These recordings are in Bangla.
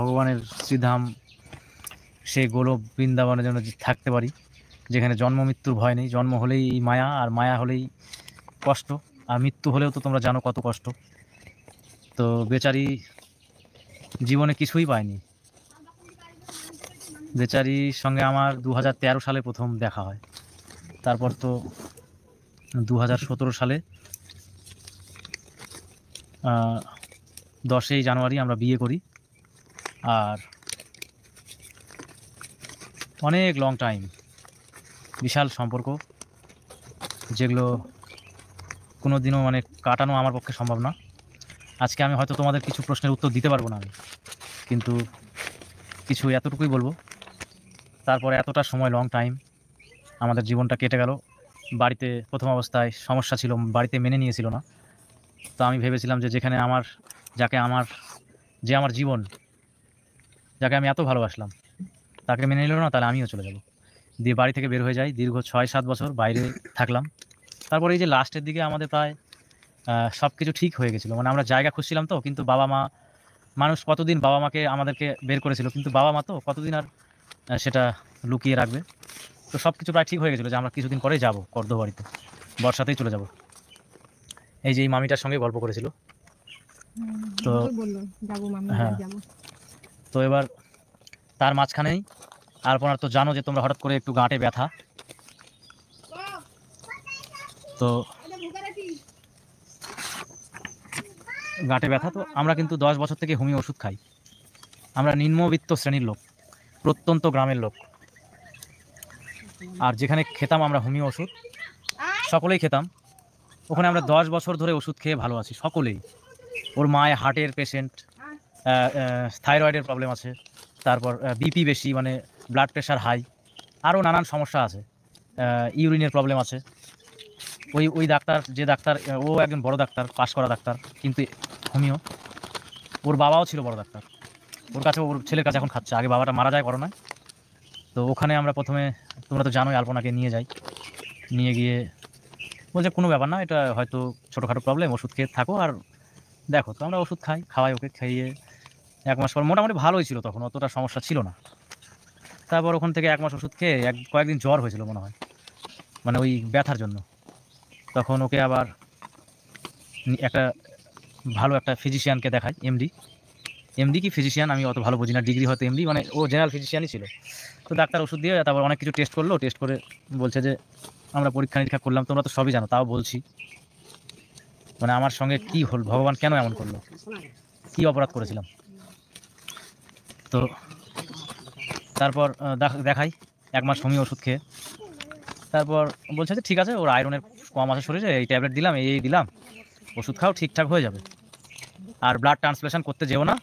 ভগবানের শ্রীধাম সেই গৌরব বৃন্দাবনের জন্য থাকতে পারি যেখানে জন্ম মৃত্যুর ভয় নেই জন্ম হলেই মায়া আর মায়া হলেই কষ্ট আর মৃত্যু হলেও তো তোমরা জানো কত কষ্ট তো বেচারি জীবনে কিছুই পায়নি বেচারির সঙ্গে আমার দু সালে প্রথম দেখা হয় তারপর তো দু সালে দশই জানুয়ারি আমরা বিয়ে করি আর অনেক লং টাইম বিশাল সম্পর্ক যেগুলো কোনো দিনও মানে কাটানো আমার পক্ষে সম্ভব না আজকে আমি হয়তো তোমাদের কিছু প্রশ্নের উত্তর দিতে পারবো না আমি কিন্তু কিছু এতটুকুই বলবো তারপরে এতটা সময় লং টাইম আমাদের জীবনটা কেটে গেল বাড়িতে প্রথম অবস্থায় সমস্যা ছিল বাড়িতে মেনে নিয়েছিল না তো আমি ভেবেছিলাম যে যেখানে আমার যাকে আমার যে আমার জীবন যাকে আমি এত ভালোবাসলাম তাকে মেনে নিল না তাহলে আমিও চলে যাব দিয়ে বাড়ি থেকে বের হয়ে যাই দীর্ঘ ছয় সাত বছর বাইরে থাকলাম তারপরে এই যে লাস্টের দিকে আমাদের প্রায় সব কিছু ঠিক হয়ে গেছিলো মানে আমরা জায়গা খুঁজছিলাম তো কিন্তু বাবা মা মানুষ কতদিন বাবা মাকে আমাদেরকে বের করেছিল কিন্তু বাবা মা তো কতদিন আর সেটা লুকিয়ে রাখবে তো সব কিছু প্রায় ঠিক হয়ে গেছিলো যে আমরা কিছুদিন পরে যাবো কর্দবাড়িতে বর্ষাতেই চলে যাব এই যে এই মামিটার সঙ্গে গল্প করেছিল তো হ্যাঁ তো এবার তার মাঝখানেই আপনার তো জানো যে তোমরা হঠাৎ করে একটু গাঁটে ব্যথা তো গাঁটে ব্যথা তো আমরা কিন্তু দশ বছর থেকে হোমিও ওষুধ খাই আমরা নিম্নবিত্ত শ্রেণীর লোক প্রত্যন্ত গ্রামের লোক আর যেখানে খেতাম আমরা হোমিও ওষুধ সকলেই খেতাম ওখানে আমরা দশ বছর ধরে ওষুধ খেয়ে ভালো আছি সকলেই ওর মায়ের হার্টের পেশেন্ট থাইরয়েডের প্রবলেম আছে তারপর বিপি বেশি মানে ব্লাড প্রেশার হাই আরও নানান সমস্যা আছে ইউরিনের প্রবলেম আছে ওই ওই ডাক্তার যে ডাক্তার ও একজন বড় ডাক্তার পাশ করা ডাক্তার কিন্তু হোমিও ওর বাবাও ছিল বড় ডাক্তার ওর কাছে ওর ছেলের কাছে এখন খাচ্ছে আগে বাবাটা মারা যায় করোনায় তো ওখানে আমরা প্রথমে তোমরা তো জানোই আলপনাকে নিয়ে যাই নিয়ে গিয়ে বলছে কোনো ব্যাপার না এটা হয়তো ছোটোখাটো প্রবলেম ওষুধ খেয়ে থাকো আর দেখো তো আমরা ওষুধ খাই খাওয়াই ওকে খাইয়ে এক মাস পর মোটামুটি ভালোই ছিল তখন অতটা সমস্যা ছিল না তারপর ওখান থেকে এক মাস ওষুধ খেয়ে এক কয়েকদিন জ্বর হয়েছিল মনে হয় মানে ওই ব্যথার জন্য তখন ওকে আবার একটা ভালো একটা ফিজিশিয়ানকে দেখায় এমডি এমডি কি ফিজিশিয়ান আমি অত ভালো বুঝি না ডিগ্রি হয়তো এমডি মানে ও জেনারেল ফিজিশিয়ানই ছিল তো ডাক্তার ওষুধ দিয়ে তারপর অনেক কিছু টেস্ট করলো টেস্ট করে বলছে যে আমরা পরীক্ষা নিরীক্ষা করলাম তোমরা তো সবই জানো তাও বলছি মানে আমার সঙ্গে কি হল ভগবান কেন এমন করলো কি অপরাধ করেছিলাম তো তারপর দেখাই এক মাস হোমিও ওষুধ খেয়ে তারপর বলছে যে ঠিক আছে ওর আয়রনের কম আছে শরীরে এই ট্যাবলেট দিলাম এই দিলাম ওষুধ খাও ঠিকঠাক হয়ে যাবে আর ব্লাড ট্রান্সলেশন করতে যেও না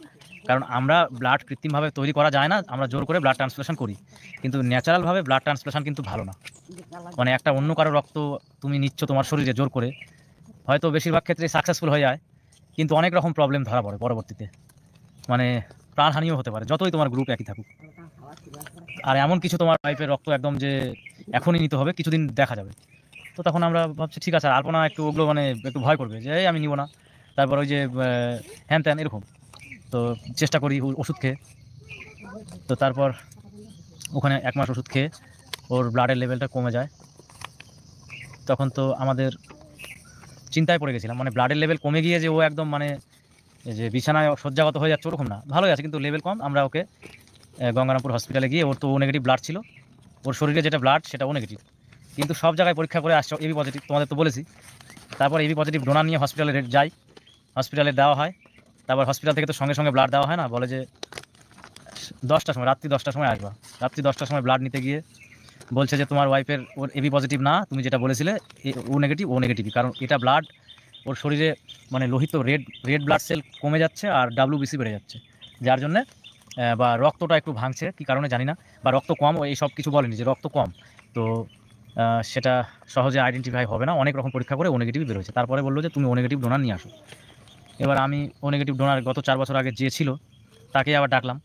কারণ আমরা ব্লাড কৃত্রিমভাবে তৈরি করা যায় না আমরা জোর করে ব্লাড ট্রান্সলেশন করি কিন্তু ন্যাচারালভাবে ব্লাড ট্রান্সলেশন কিন্তু ভালো না মানে একটা অন্য কারো রক্ত তুমি নিচ্ছ তোমার শরীরে জোর করে হয়তো বেশিরভাগ ক্ষেত্রে সাকসেসফুল হয়ে যায় কিন্তু অনেক রকম প্রবলেম ধরা পড়ে পরবর্তীতে মানে প্রাণহানিও হতে পারে যতই তোমার গ্রুপ একই থাকুক আর এমন কিছু তোমার পাইপের রক্ত একদম যে এখনই নিতে হবে কিছুদিন দেখা যাবে তো তখন আমরা ভাবছি ঠিক আছে আলপনা একটু ওগুলো মানে একটু ভয় করবে যে আমি নিব না তারপর ওই যে হ্যান ত্যান এরকম তো চেষ্টা করি ওষুধ খেয়ে তো তারপর ওখানে এক মাস ওষুধ খেয়ে ওর ব্লাডের লেভেলটা কমে যায় তখন তো আমাদের চিন্তায় পড়ে গেছিলাম মানে ব্লাডের লেভেল কমে গিয়ে যে ও একদম মানে যে বিছানায় শয্যাগত হয়ে যাচ্ছে ওরকম না ভালোই আছে কিন্তু লেভেল কম আমরা ওকে গঙ্গারামপুর হসপিটালে গিয়ে ওর তো ও নেগেটিভ ব্লাড ছিল ওর শরীরে যেটা ব্লাড সেটা ও নেগেটিভ কিন্তু সব জায়গায় পরীক্ষা করে আসছে এবি পজিটিভ তোমাদের তো বলেছি তারপর এবি পজিটিভ ডোনার নিয়ে হসপিটালে যাই হসপিটালে দেওয়া হয় তারপর হসপিটাল থেকে তো সঙ্গে সঙ্গে ব্লাড দেওয়া হয় না বলে যে দশটার সময় রাত্রি দশটার সময় আসবা রাত্রি দশটার সময় ব্লাড নিতে গিয়ে বলছে যে তোমার ওয়াইফের ওর এবি পজিটিভ না তুমি যেটা বলেছিলে ও নেগেটিভ ও নেগেটিভ কারণ এটা ব্লাড ওর শরীরে মানে লোহিত রেড রেড ব্লাড সেল কমে যাচ্ছে আর ডাব্লিউবিসি বেড়ে যাচ্ছে যার জন্যে বা রক্তটা একটু ভাঙছে কি কারণে জানি না বা রক্ত কম এই সব কিছু বলেনি যে রক্ত কম তো সেটা সহজে আইডেন্টিফাই হবে না অনেক রকম পরীক্ষা করে ও নেগেটিভ হয়েছে তারপরে বললো যে তুমি ও নেগেটিভ ডোনার নিয়ে আসো এবার আমি ও নেগেটিভ ডোনার গত চার বছর আগে যে ছিল তাকে আবার ডাকলাম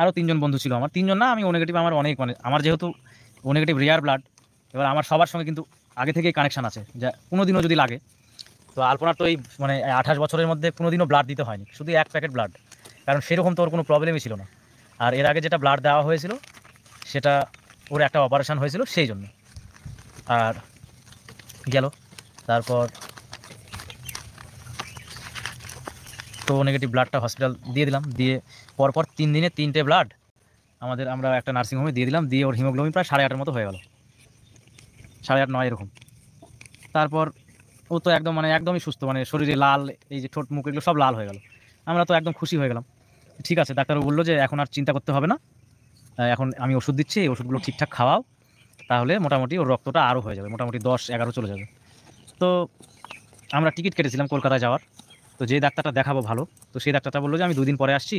আরও তিনজন বন্ধু ছিল আমার তিনজন না আমি ও নেগেটিভ আমার অনেক মানে আমার যেহেতু ও নেগেটিভ রেয়ার ব্লাড এবার আমার সবার সঙ্গে কিন্তু আগে থেকেই কানেকশান আছে যা কোনো দিনও যদি লাগে তো আলপনার তো এই মানে আঠাশ বছরের মধ্যে কোনোদিনও ব্লাড দিতে হয়নি শুধু এক প্যাকেট ব্লাড কারণ সেরকম তো ওর কোনো প্রবলেমই ছিল না আর এর আগে যেটা ব্লাড দেওয়া হয়েছিল সেটা ওর একটা অপারেশান হয়েছিল সেই জন্য আর গেল তারপর তো নেগেটিভ ব্লাডটা হসপিটাল দিয়ে দিলাম দিয়ে পরপর তিন দিনে তিনটে ব্লাড আমাদের আমরা একটা নার্সিংহোমে দিয়ে দিলাম দিয়ে ওর হিমোগ্লোবিন প্রায় সাড়ে আটের মতো হয়ে গেল সাড়ে আট নয় এরকম তারপর ও তো একদম মানে একদমই সুস্থ মানে শরীরে লাল এই যে ঠোঁট মুখ এগুলো সব লাল হয়ে গেল আমরা তো একদম খুশি হয়ে গেলাম ঠিক আছে ডাক্তারও বললো যে এখন আর চিন্তা করতে হবে না এখন আমি ওষুধ দিচ্ছি এই ওষুধগুলো ঠিকঠাক খাওয়াও তাহলে মোটামুটি ওর রক্তটা আরও হয়ে যাবে মোটামুটি দশ এগারো চলে যাবে তো আমরা টিকিট কেটেছিলাম কলকাতায় যাওয়ার তো যে ডাক্তারটা দেখাবো ভালো তো সেই ডাক্তারটা বললো যে আমি দুদিন পরে আসছি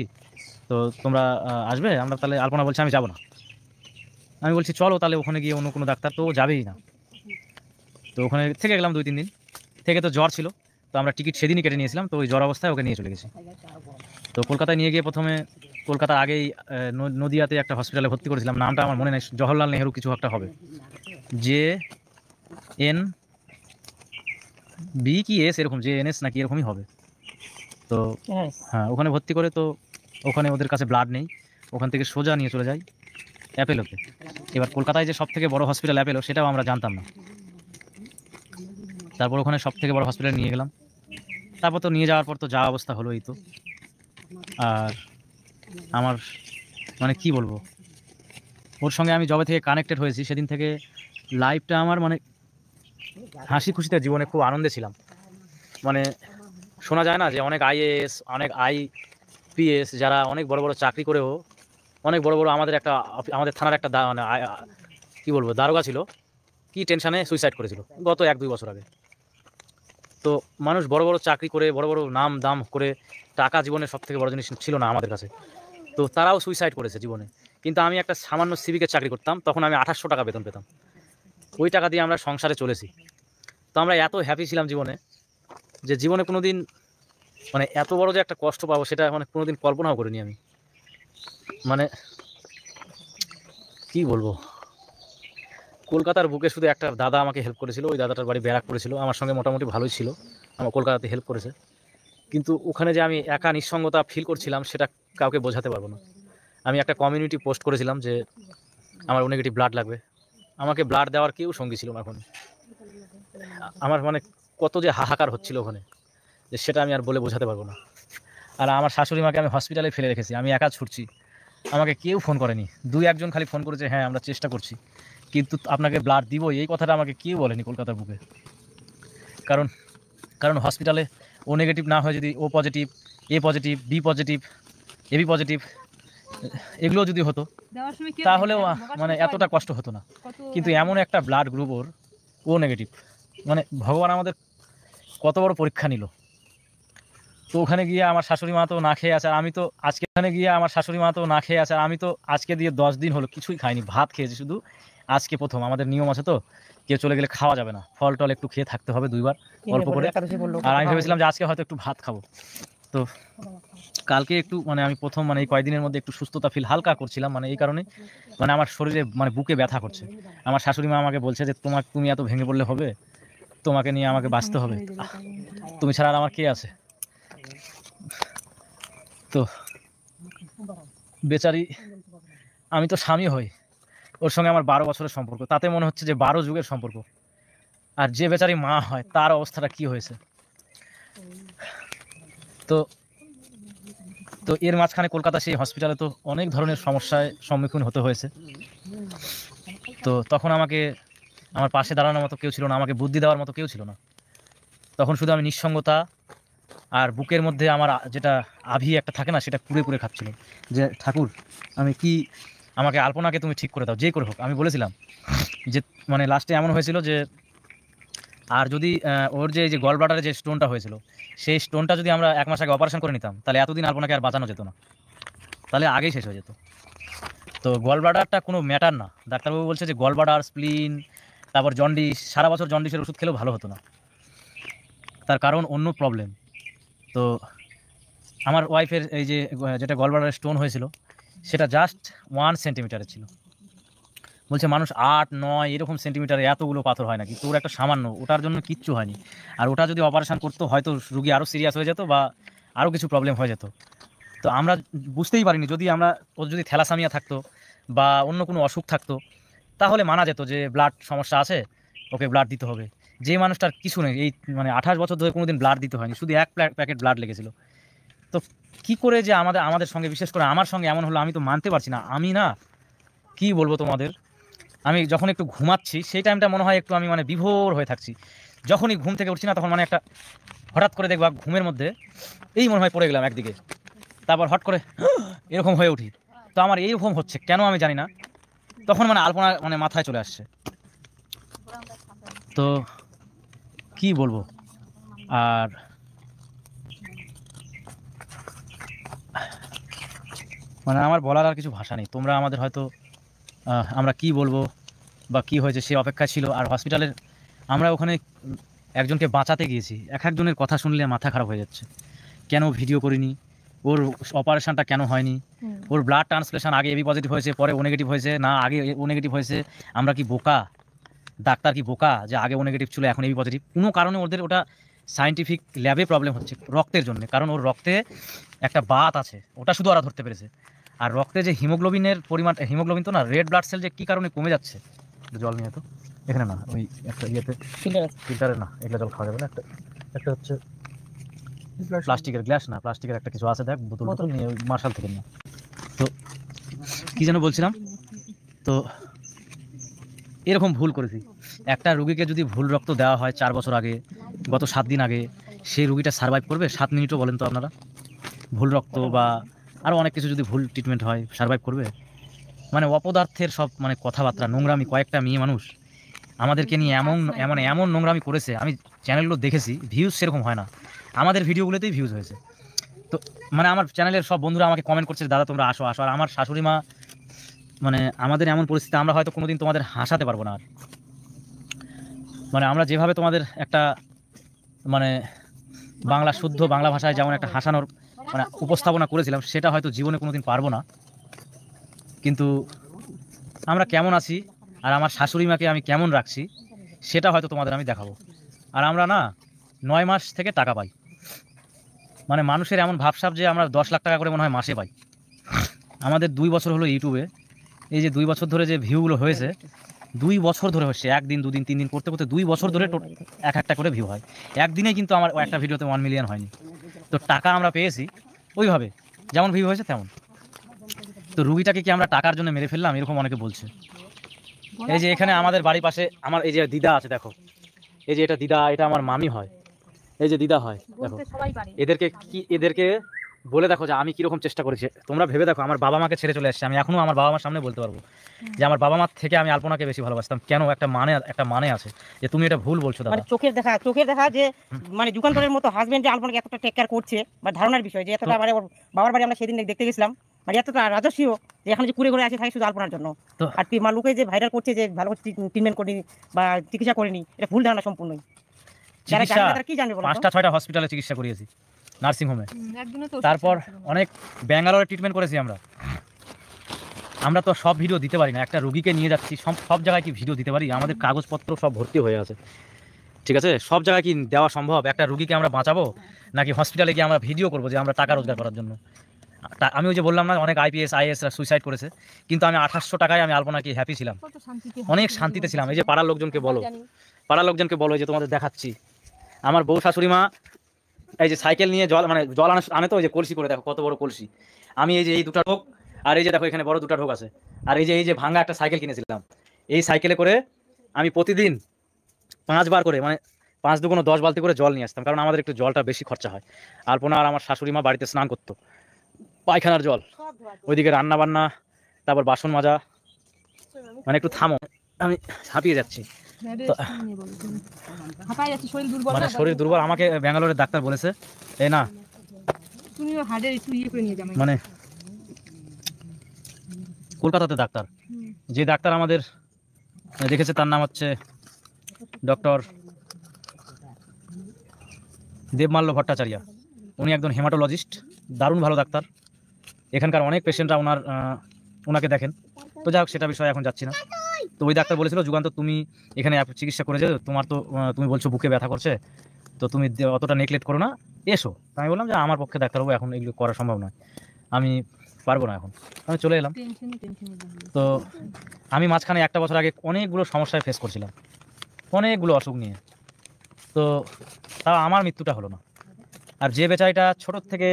তো তোমরা আসবে আমরা তাহলে আলপনা বলছি আমি যাবো না আমি বলছি চলো তাহলে ওখানে গিয়ে অন্য কোনো ডাক্তার তো যাবেই না তো ওখানে থেকে গেলাম দুই তিন দিন থেকে তো জ্বর ছিল তো আমরা টিকিট সেদিনই কেটে নিয়েছিলাম তো ওই জ্বর অবস্থায় ওকে নিয়ে চলে গেছি তো কলকাতায় নিয়ে গিয়ে প্রথমে কলকাতা আগেই নদিয়াতে একটা হসপিটালে ভর্তি করেছিলাম নামটা আমার মনে নেই জওহরলাল নেহরু কিছু একটা হবে যে এন বি কি এস এরকম যে এন এস নাকি এরকমই হবে তো হ্যাঁ ওখানে ভর্তি করে তো ওখানে ওদের কাছে ব্লাড নেই ওখান থেকে সোজা নিয়ে চলে যাই অ্যাপেলোতে এবার কলকাতায় যে সব থেকে বড় হসপিটাল অ্যাপেলো সেটাও আমরা জানতাম না তারপর ওখানে সব থেকে বড় হসপিটালে নিয়ে গেলাম তারপর তো নিয়ে যাওয়ার পর তো যা অবস্থা হলোই তো আর আমার মানে কি বলবো ওর সঙ্গে আমি জবে থেকে কানেক্টেড হয়েছি সেদিন থেকে লাইফটা আমার মানে হাসি খুশিতে জীবনে খুব আনন্দে ছিলাম মানে শোনা যায় না যে অনেক আইএএস অনেক আইপিএস যারা অনেক বড় বড় চাকরি করেও অনেক বড় বড় আমাদের একটা আমাদের থানার একটা মানে কী বলবো দারোগা ছিল কি টেনশানে সুইসাইড করেছিল গত এক দুই বছর আগে তো মানুষ বড় বড় চাকরি করে বড় বড় নাম দাম করে টাকা জীবনে সব থেকে বড় জিনিস ছিল না আমাদের কাছে তো তারাও সুইসাইড করেছে জীবনে কিন্তু আমি একটা সামান্য সিভিকের চাকরি করতাম তখন আমি আঠাশশো টাকা বেতন পেতাম ওই টাকা দিয়ে আমরা সংসারে চলেছি তো আমরা এত হ্যাপি ছিলাম জীবনে যে জীবনে কোনো দিন মানে এত বড় যে একটা কষ্ট পাবো সেটা মানে কোনো দিন কল্পনাও করিনি আমি মানে কি বলবো কলকাতার বুকে শুধু একটা দাদা আমাকে হেল্প করেছিল ওই দাদাটার বাড়ি ব্যারাক করেছিল আমার সঙ্গে মোটামুটি ভালোই ছিল আমার কলকাতাতে হেল্প করেছে কিন্তু ওখানে যে আমি একা নিঃসঙ্গতা ফিল করছিলাম সেটা কাউকে বোঝাতে পারবো না আমি একটা কমিউনিটি পোস্ট করেছিলাম যে আমার নেগেটিভ ব্লাড লাগবে আমাকে ব্লাড দেওয়ার কেউ সঙ্গী ছিল না ওখানে আমার মানে কত যে হাহাকার হচ্ছিল ওখানে যে সেটা আমি আর বলে বোঝাতে পারবো না আর আমার শাশুড়ি মাকে আমি হসপিটালে ফেলে রেখেছি আমি একা ছুটছি আমাকে কেউ ফোন করেনি দুই একজন খালি ফোন করেছে হ্যাঁ আমরা চেষ্টা করছি কিন্তু আপনাকে ব্লাড দিব এই কথাটা আমাকে কেউ বলেনি কলকাতার বুকে কারণ কারণ হসপিটালে ও নেগেটিভ না হয় যদি O positive A positive B positive AB positive এগুলো যদি হতো তাহলে মানে এতটা কষ্ট হতো না কিন্তু এমন একটা ব্লাড গ্রুপ ওর ও নেগেটিভ মানে ভগবান আমাদের কত বড় পরীক্ষা নিল তো ওখানে গিয়ে আমার শাশুড়ি মা তো না খেয়ে আছে আর আমি তো আজকে ওখানে গিয়ে আমার শাশুড়ি মা তো না খেয়ে আছে আর আমি তো আজকে দিয়ে দশ দিন হলো কিছুই খাইনি ভাত খেয়েছি শুধু আজকে প্রথম আমাদের নিয়ম আছে তো কেউ চলে গেলে খাওয়া যাবে না ফল টল একটু খেয়ে থাকতে হবে দুইবার অল্প করে আর আমি ভেবেছিলাম যে আজকে হয়তো একটু ভাত খাবো তো কালকে একটু মানে আমি প্রথম মানে এই কয়েকদিনের মধ্যে একটু সুস্থতা ফিল হালকা করছিলাম মানে এই কারণে মানে আমার শরীরে মানে বুকে ব্যথা করছে আমার শাশুড়ি মা আমাকে বলছে যে তোমার তুমি এত ভেঙে পড়লে হবে তোমাকে নিয়ে আমাকে বাঁচতে হবে তুমি ছাড়া আর আমার কে আছে তো বেচারি আমি তো স্বামী হই ওর সঙ্গে আমার বারো বছরের সম্পর্ক তাতে মনে হচ্ছে যে বারো যুগের সম্পর্ক আর যে বেচারি মা হয় তার অবস্থাটা কি হয়েছে তো তো এর মাঝখানে কলকাতা সেই হসপিটালে তো অনেক ধরনের সমস্যায় সম্মুখীন হতে হয়েছে তো তখন আমাকে আমার পাশে দাঁড়ানোর মতো কেউ ছিল না আমাকে বুদ্ধি দেওয়ার মতো কেউ ছিল না তখন শুধু আমি নিঃসঙ্গতা আর বুকের মধ্যে আমার যেটা আভি একটা থাকে না সেটা পুড়ে পুড়ে খাচ্ছিল যে ঠাকুর আমি কি আমাকে আলপনাকে তুমি ঠিক করে দাও যে করে হোক আমি বলেছিলাম যে মানে লাস্টে এমন হয়েছিল যে আর যদি ওর যে যে গল যে স্টোনটা হয়েছিল সেই স্টোনটা যদি আমরা এক মাস আগে অপারেশন করে নিতাম তাহলে এতদিন আলপনাকে আর বাঁচানো যেত না তাহলে আগেই শেষ হয়ে যেত তো গল কোনো ম্যাটার না ডাক্তারবাবু বলছে যে গল স্প্লিন তারপর জন্ডিস সারা বছর জন্ডিসের ওষুধ খেলেও ভালো হতো না তার কারণ অন্য প্রবলেম তো আমার ওয়াইফের এই যে যেটা গলব্লাডারের স্টোন হয়েছিল সেটা জাস্ট ওয়ান সেন্টিমিটারে ছিল বলছে মানুষ আট নয় এরকম সেন্টিমিটারে এতগুলো পাথর হয় না কিন্তু ওর একটা সামান্য ওটার জন্য কিচ্ছু হয়নি আর ওটা যদি অপারেশান করতো হয়তো রুগী আরও সিরিয়াস হয়ে যেত বা আরও কিছু প্রবলেম হয়ে যেত তো আমরা বুঝতেই পারিনি যদি আমরা ও যদি থ্যালাসামিয়া থাকতো বা অন্য কোনো অসুখ থাকতো তাহলে মানা যেত যে ব্লাড সমস্যা আছে ওকে ব্লাড দিতে হবে যে মানুষটার কিছু নেই এই মানে আঠাশ বছর ধরে কোনো দিন ব্লাড দিতে হয়নি শুধু এক প্যাকেট ব্লাড লেগেছিল তো কি করে যে আমাদের আমাদের সঙ্গে বিশেষ করে আমার সঙ্গে এমন হলো আমি তো মানতে পারছি না আমি না কি বলবো তোমাদের আমি যখন একটু ঘুমাচ্ছি সেই টাইমটা মনে হয় একটু আমি মানে বিভোর হয়ে থাকছি যখনই ঘুম থেকে উঠছি না তখন মানে একটা হঠাৎ করে দেখবা ঘুমের মধ্যে এই মনে হয় পড়ে গেলাম একদিকে তারপর হট করে এরকম হয়ে উঠি তো আমার এইরকম হচ্ছে কেন আমি জানি না তখন মানে আলপনা মানে মাথায় চলে আসছে তো কি বলবো আর মানে আমার বলার আর কিছু ভাষা নেই তোমরা আমাদের হয়তো আমরা কি বলবো বা কি হয়েছে সে অপেক্ষা ছিল আর হসপিটালের আমরা ওখানে একজনকে বাঁচাতে গিয়েছি এক একজনের কথা শুনলে মাথা খারাপ হয়ে যাচ্ছে কেন ভিডিও করিনি ওর অপারেশনটা কেন হয়নি ওর ব্লাড ট্রান্সলেশন আগে এবি পজিটিভ হয়েছে পরে ও নেগেটিভ হয়েছে না আগে ও নেগেটিভ হয়েছে আমরা কি বোকা ডাক্তার কি বোকা যে আগে ও নেগেটিভ ছিল এখন এবি পজিটিভ কোনো কারণে ওদের ওটা সায়েন্টিফিক ল্যাবে প্রবলেম হচ্ছে রক্তের জন্য কারণ ওর রক্তে একটা বাত আছে ওটা শুধু ওরা ধরতে পেরেছে আর রক্তে যে হিমোগ্লোবিনের পরিমাণ হিমোগ্লোবিন তো না রেড ব্লাড সেল যে কী কারণে কমে যাচ্ছে জল নিয়ে তো এখানে না ওই একটা ইয়েতে ফিল্টার ফিল্টারে না এগুলো জল খাওয়া যাবে না একটা একটা হচ্ছে প্লাস্টিকের গ্লাস না প্লাস্টিকের একটা কিছু আছে দেখ বোতল বোতল নিয়ে মার্শাল থেকে নিয়ে তো কী যেন বলছিলাম তো এরকম ভুল করেছি একটা রুগীকে যদি ভুল রক্ত দেওয়া হয় চার বছর আগে গত সাত দিন আগে সেই রুগীটা সার্ভাইভ করবে সাত মিনিটও বলেন তো আপনারা ভুল রক্ত বা আরও অনেক কিছু যদি ভুল ট্রিটমেন্ট হয় সার্ভাইভ করবে মানে অপদার্থের সব মানে কথাবার্তা নোংরামি কয়েকটা মেয়ে মানুষ আমাদেরকে নিয়ে এমন মানে এমন নোংরামি করেছে আমি চ্যানেলগুলো দেখেছি ভিউজ সেরকম হয় না আমাদের ভিডিওগুলোতেই ভিউজ হয়েছে তো মানে আমার চ্যানেলের সব বন্ধুরা আমাকে কমেন্ট করছে দাদা তোমরা আসো আসো আর আমার শাশুড়ি মা মানে আমাদের এমন পরিস্থিতি আমরা হয়তো কোনোদিন তোমাদের হাসাতে পারবো না আর মানে আমরা যেভাবে তোমাদের একটা মানে বাংলা শুদ্ধ বাংলা ভাষায় যেমন একটা হাসানোর মানে উপস্থাপনা করেছিলাম সেটা হয়তো জীবনে কোনোদিন পারবো না কিন্তু আমরা কেমন আছি আর আমার শাশুড়ি মাকে আমি কেমন রাখছি সেটা হয়তো তোমাদের আমি দেখাবো আর আমরা না নয় মাস থেকে টাকা পাই মানে মানুষের এমন ভাবসাব যে আমরা দশ লাখ টাকা করে মনে হয় মাসে পাই আমাদের দুই বছর হলো ইউটিউবে এই যে দুই বছর ধরে যে ভিউগুলো হয়েছে দুই বছর ধরে হচ্ছে একদিন দুদিন তিন দিন করতে করতে দুই বছর ধরে এক একটা করে ভিউ হয় একদিনে কিন্তু আমার একটা ভিডিওতে ওয়ান মিলিয়ন হয়নি তো টাকা আমরা পেয়েছি ওইভাবে যেমন ভিউ হয়েছে তেমন তো রুগীটাকে কি আমরা টাকার জন্য মেরে ফেললাম এরকম অনেকে বলছে এই যে এখানে আমাদের বাড়ির পাশে আমার এই যে দিদা আছে দেখো এই যে এটা দিদা এটা আমার মামি হয় এই যে দিদা হয় দেখো এদেরকে কি এদেরকে বলে দেখো যে আমি কীরকম চেষ্টা করেছি তোমরা ভেবে দেখো আমার বাবা মাকে ছেড়ে চলে আসছে আমি এখনও আমার বাবা মার সামনে বলতে পারবো যে আমার বাবা মার থেকে আমি আল্পনাকে বেশি ভালোবাসতাম কেন একটা মানে একটা মানে আছে যে তুমি এটা ভুল বলছো দাদা মানে চোখের দেখা চোখের দেখা যে মানে যুগান্তরের মতো হাজব্যান্ড যে আলপনাকে এতটা টেক কেয়ার করছে বা ধারণার বিষয় যে এতটা মানে বাবার বাড়ি আমরা সেদিন দেখতে গেছিলাম মানে এতটা রাজস্বীয় যে এখানে যে কুড়ে ঘুরে আছে থাকে শুধু আলপনার জন্য আর মা লোকে যে ভাইরাল করছে যে ভালো ট্রিটমেন্ট করিনি বা চিকিৎসা করিনি এটা ভুল ধারণা সম্পূর্ণই চিকিৎসা কি জানবে পাঁচটা ছয়টা হসপিটালে চিকিৎসা করিয়েছি নার্সিংহোমে তারপর অনেক ব্যাঙ্গালোরে ট্রিটমেন্ট করেছি আমরা আমরা তো সব ভিডিও দিতে পারি না একটা রুগীকে নিয়ে যাচ্ছি সব সব জায়গায় কি ভিডিও দিতে পারি আমাদের কাগজপত্র সব ভর্তি হয়ে আছে ঠিক আছে সব জায়গায় কি দেওয়া সম্ভব একটা রুগীকে আমরা বাঁচাবো নাকি হসপিটালে গিয়ে আমরা ভিডিও করবো যে আমরা টাকা রোজগার করার জন্য আমি ওই যে বললাম না অনেক আইপিএস আইএসরা সুইসাইড করেছে কিন্তু আমি আঠাশশো টাকায় আমি আলপনাকে হ্যাপি ছিলাম অনেক শান্তিতে ছিলাম এই যে পাড়ার লোকজনকে বলো পাড়ার লোকজনকে বলো যে তোমাদের দেখাচ্ছি আমার বউ শাশুড়ি মা এই যে সাইকেল নিয়ে জল মানে জল আনে আনে তো ওই যে কলসি করে দেখো কত বড় কলসি আমি এই যে এই দুটা ঢোক আর এই যে দেখো এখানে বড় দুটা ঢোক আছে আর এই যে এই যে ভাঙা একটা সাইকেল কিনেছিলাম এই সাইকেলে করে আমি প্রতিদিন পাঁচবার করে মানে পাঁচ দুগুনো দশ বালতি করে জল নিয়ে আসতাম কারণ আমাদের একটু জলটা বেশি খরচা হয় আলপনা আর আমার শাশুড়ি মা বাড়িতে স্নান করতো পায়খানার জল ওইদিকে রান্না বান্না তারপর বাসন মাজা মানে একটু থামো আমি ছাপিয়ে যাচ্ছি মানে শরীর দুর্বল মানে আমাকে ব্যাঙ্গালোরের ডাক্তার বলেছে এই না ইয়ে মানে কলকাতাতে ডাক্তার যে ডাক্তার আমাদের দেখেছে তার নাম হচ্ছে ডক্টর দেবমাল্য ভট্টাচার্য উনি একজন হেমাটোলজিস্ট দারুণ ভালো ডাক্তার এখানকার অনেক পেশেন্টরা ওনার ওনাকে দেখেন তো যাই সেটা বিষয়ে এখন যাচ্ছি না তো ওই ডাক্তার বলেছিল যুগান্ত তুমি এখানে চিকিৎসা করে যাও তোমার তো তুমি বলছো বুকে ব্যথা করছে তো তুমি অতটা নেগলেক্ট করো না এসো আমি বললাম যে আমার পক্ষে ডাক্তারবাবু এখন এগুলো করা সম্ভব নয় আমি পারবো না এখন আমি চলে এলাম তো আমি মাঝখানে একটা বছর আগে অনেকগুলো সমস্যায় ফেস করছিলাম অনেকগুলো অসুখ নিয়ে তো তাও আমার মৃত্যুটা হলো না আর যে বেচারিটা ছোটোর থেকে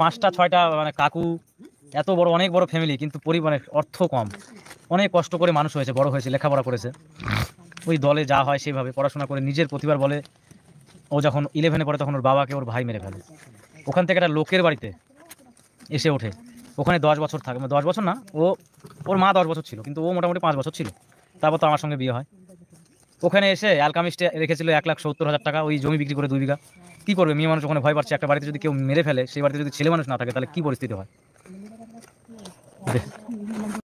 পাঁচটা ছয়টা মানে কাকু এত বড় অনেক বড় ফ্যামিলি কিন্তু পরিমাণে অর্থ কম অনেক কষ্ট করে মানুষ হয়েছে বড় হয়েছে লেখাপড়া করেছে ওই দলে যা হয় সেইভাবে পড়াশোনা করে নিজের প্রতিবার বলে ও যখন ইলেভেনে পড়ে তখন ওর বাবাকে ওর ভাই মেরে ফেলে ওখান থেকে একটা লোকের বাড়িতে এসে ওঠে ওখানে দশ বছর থাকে মানে দশ বছর না ও ওর মা দশ বছর ছিল কিন্তু ও মোটামুটি পাঁচ বছর ছিল তারপর তো আমার সঙ্গে বিয়ে হয় ওখানে এসে অ্যালকামিস্টে রেখেছিল এক লাখ সত্তর হাজার টাকা ওই জমি বিক্রি করে দুই বিঘা কী করবে মেয়ে মানুষ ওখানে ভয় পাচ্ছে একটা বাড়িতে যদি কেউ মেরে ফেলে সেই বাড়িতে যদি ছেলে মানুষ না থাকে তাহলে কী পরিস্থিতি হয়